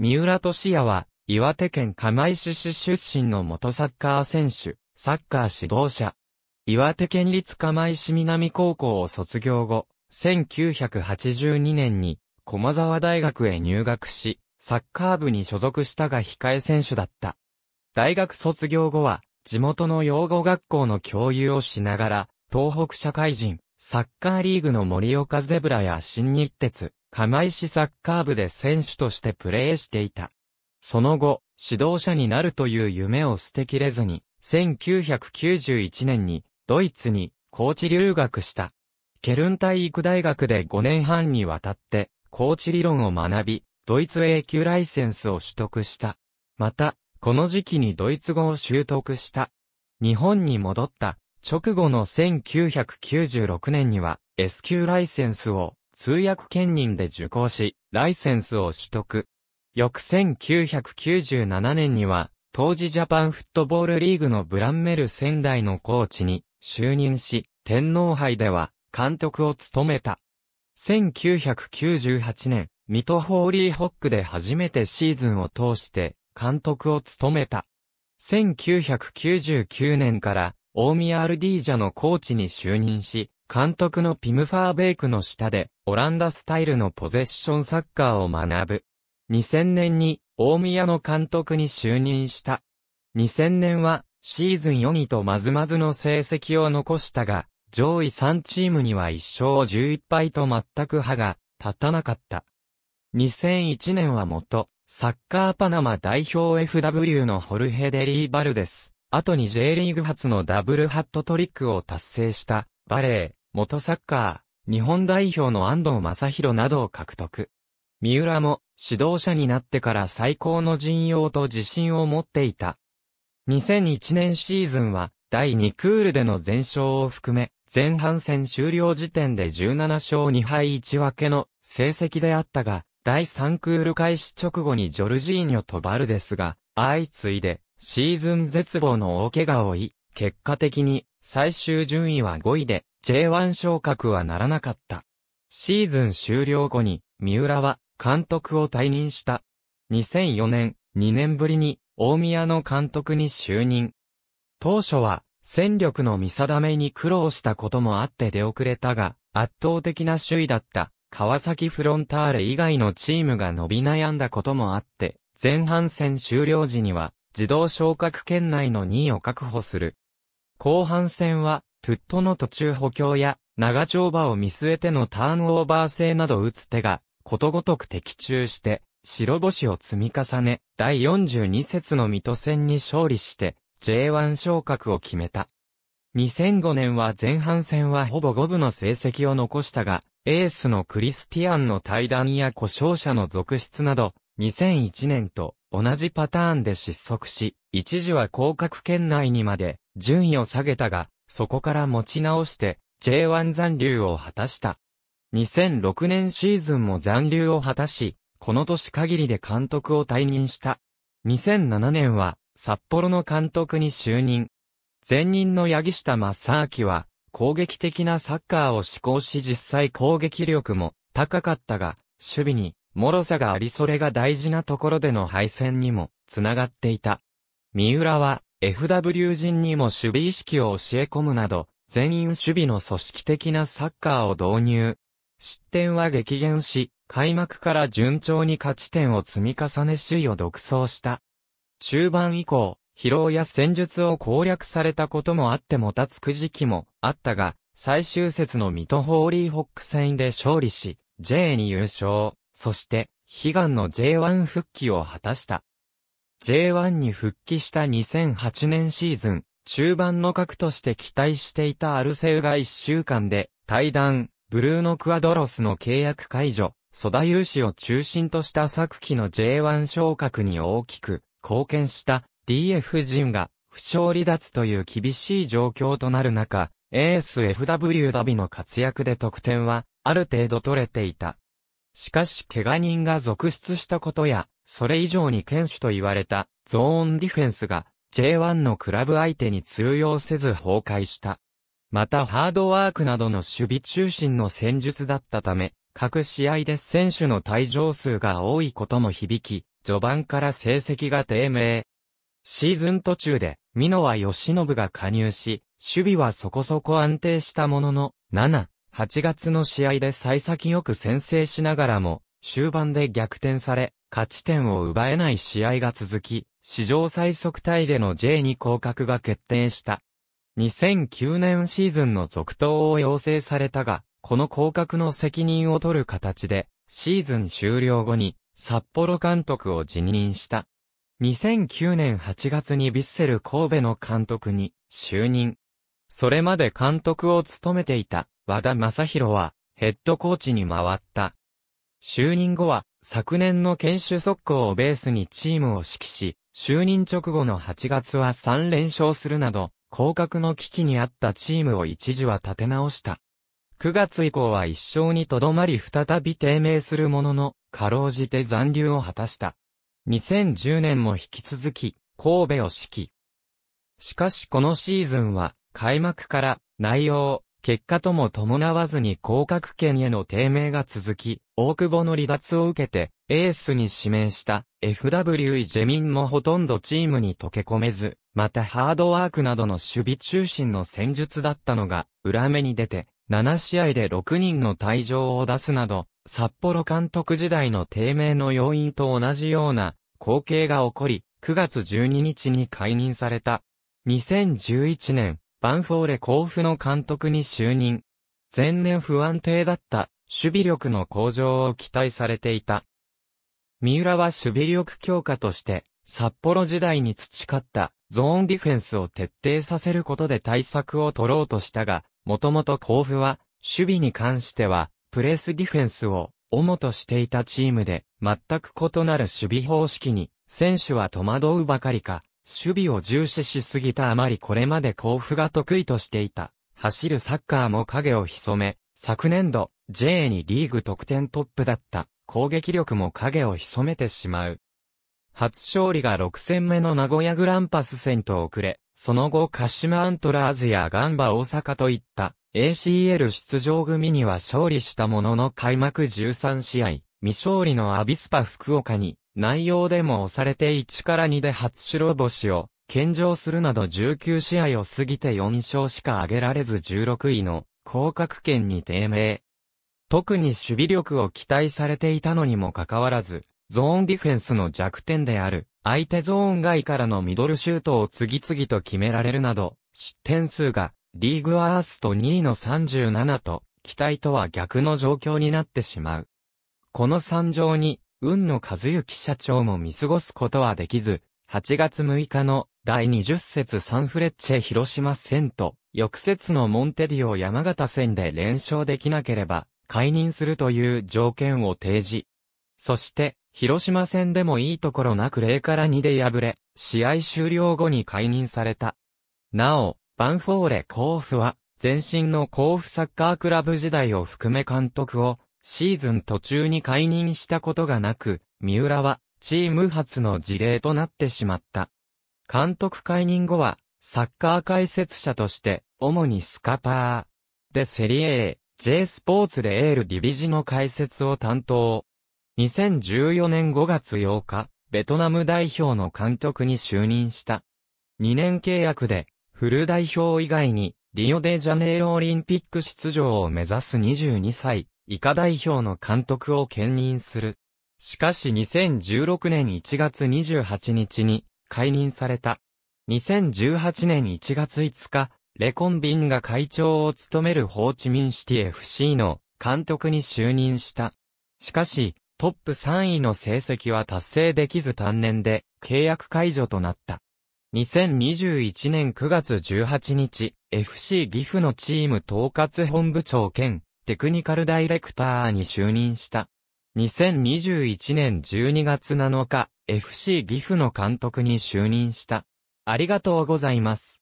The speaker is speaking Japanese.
三浦俊也は、岩手県釜石市出身の元サッカー選手、サッカー指導者。岩手県立釜石南高校を卒業後、1982年に駒沢大学へ入学し、サッカー部に所属したが控え選手だった。大学卒業後は、地元の養護学校の教諭をしながら、東北社会人、サッカーリーグの森岡ゼブラや新日鉄、釜石サッカー部で選手としてプレーしていた。その後、指導者になるという夢を捨てきれずに、1991年にドイツにコーチ留学した。ケルン体育大学で5年半にわたってコーチ理論を学び、ドイツ永久ライセンスを取得した。また、この時期にドイツ語を習得した。日本に戻った直後の1996年には S 級ライセンスを通訳兼任で受講し、ライセンスを取得。翌1997年には、当時ジャパンフットボールリーグのブランメル仙台のコーチに就任し、天皇杯では監督を務めた。1998年、水戸ホーリーホックで初めてシーズンを通して監督を務めた。1999年から大宮アルディージャのコーチに就任し、監督のピム・ファーベイクの下で、オランダスタイルのポゼッションサッカーを学ぶ。2000年に、大宮の監督に就任した。2000年は、シーズン4位とまずまずの成績を残したが、上位3チームには1勝11敗と全く歯が立たなかった。2001年は元、サッカーパナマ代表 FW のホルヘデリー・バルです。後に J リーグ初のダブルハットトリックを達成した、バレー、元サッカー、日本代表の安藤正宏などを獲得。三浦も指導者になってから最高の陣容と自信を持っていた。2001年シーズンは第2クールでの全勝を含め、前半戦終了時点で17勝2敗1分けの成績であったが、第3クール開始直後にジョルジーニョとバルですが、相次いでシーズン絶望の大怪我を負い、結果的に最終順位は5位で、J1 昇格はならなかった。シーズン終了後に、三浦は監督を退任した。2004年、2年ぶりに、大宮の監督に就任。当初は、戦力の見定めに苦労したこともあって出遅れたが、圧倒的な首位だった、川崎フロンターレ以外のチームが伸び悩んだこともあって、前半戦終了時には、自動昇格圏内の2位を確保する後半戦は、プットの途中補強や、長丁場を見据えてのターンオーバー制など打つ手が、ことごとく的中して、白星を積み重ね、第42節の水戸戦に勝利して、J1 昇格を決めた。2005年は前半戦はほぼ五分の成績を残したが、エースのクリスティアンの対談や故障者の続出など、2001年と同じパターンで失速し、一時は降格圏内にまで順位を下げたが、そこから持ち直して J1 残留を果たした。2006年シーズンも残留を果たし、この年限りで監督を退任した。2007年は札幌の監督に就任。前任の八木下正明は攻撃的なサッカーを志向し実際攻撃力も高かったが、守備に脆さがありそれが大事なところでの敗戦にも、つながっていた。三浦は、FW 陣にも守備意識を教え込むなど、全員守備の組織的なサッカーを導入。失点は激減し、開幕から順調に勝ち点を積み重ね首位を独走した。中盤以降、疲労や戦術を攻略されたこともあってもたつく時期もあったが、最終節の水戸ホーリーホック戦で勝利し、J に優勝。そして、悲願の J1 復帰を果たした。J1 に復帰した2008年シーズン、中盤の核として期待していたアルセウが1週間で、対談、ブルーノ・クアドロスの契約解除、ソダユーシを中心とした昨季の J1 昇格に大きく貢献した DF 陣が不勝離脱という厳しい状況となる中、エース FW ダビの活躍で得点はある程度取れていた。しかし怪我人が続出したことや、それ以上に堅守と言われたゾーンディフェンスが J1 のクラブ相手に通用せず崩壊した。またハードワークなどの守備中心の戦術だったため、各試合で選手の退場数が多いことも響き、序盤から成績が低迷。シーズン途中で、美濃は吉信が加入し、守備はそこそこ安定したものの、7、8月の試合で幸先よく先制しながらも、終盤で逆転され、勝ち点を奪えない試合が続き、史上最速タイでの J2 降格が決定した。2009年シーズンの続投を要請されたが、この降格の責任を取る形で、シーズン終了後に札幌監督を辞任した。2009年8月にヴィッセル神戸の監督に就任。それまで監督を務めていた和田正宏は、ヘッドコーチに回った。就任後は、昨年の研修速攻をベースにチームを指揮し、就任直後の8月は3連勝するなど、降格の危機にあったチームを一時は立て直した。9月以降は一勝にとどまり再び低迷するものの、かろうじて残留を果たした。2010年も引き続き、神戸を指揮。しかしこのシーズンは、開幕から内容、結果とも伴わずに降格圏への低迷が続き、大久保の離脱を受けて、エースに指名した FW イジェミンもほとんどチームに溶け込めず、またハードワークなどの守備中心の戦術だったのが、裏目に出て、7試合で6人の退場を出すなど、札幌監督時代の低迷の要因と同じような光景が起こり、9月12日に解任された。2011年、バンフォーレ甲府の監督に就任。前年不安定だった守備力の向上を期待されていた。三浦は守備力強化として、札幌時代に培ったゾーンディフェンスを徹底させることで対策を取ろうとしたが、もともと甲府は、守備に関しては、プレスディフェンスを主としていたチームで、全く異なる守備方式に、選手は戸惑うばかりか、守備を重視しすぎたあまりこれまで甲府が得意としていた、走るサッカーも影を潜め、昨年度、J にリーグ得点トップだった攻撃力も影を潜めてしまう。初勝利が6戦目の名古屋グランパス戦と遅れ、その後鹿島アントラーズやガンバ大阪といった ACL 出場組には勝利したものの開幕13試合、未勝利のアビスパ福岡に内容でも押されて1から2で初白星を献上するなど19試合を過ぎて4勝しか挙げられず16位の降格圏に低迷。特に守備力を期待されていたのにもかかわらず、ゾーンディフェンスの弱点である、相手ゾーン外からのミドルシュートを次々と決められるなど、失点数が、リーグアースト2位の37と、期待とは逆の状況になってしまう。この惨状に、雲野和幸社長も見過ごすことはできず、8月6日の第20節サンフレッチェ広島戦と、翌節のモンテディオ山形戦で連勝できなければ、解任するという条件を提示。そして、広島戦でもいいところなく0から2で敗れ、試合終了後に解任された。なお、バンフォーレ甲府は、前身の甲府サッカークラブ時代を含め監督を、シーズン途中に解任したことがなく、三浦はチーム初の事例となってしまった。監督解任後は、サッカー解説者として、主にスカパー。でセリエ A、J スポーツレエールディビジの解説を担当。2014年5月8日、ベトナム代表の監督に就任した。2年契約で、フル代表以外に、リオデジャネイロオリンピック出場を目指す22歳、以下代表の監督を兼任する。しかし2016年1月28日に解任された。2018年1月5日、レコンビンが会長を務めるホーチミンシティ FC の監督に就任した。しかし、トップ3位の成績は達成できず単年で契約解除となった。2021年9月18日、FC 岐阜のチーム統括本部長兼テクニカルダイレクターに就任した。2021年12月7日、FC 岐阜の監督に就任した。ありがとうございます。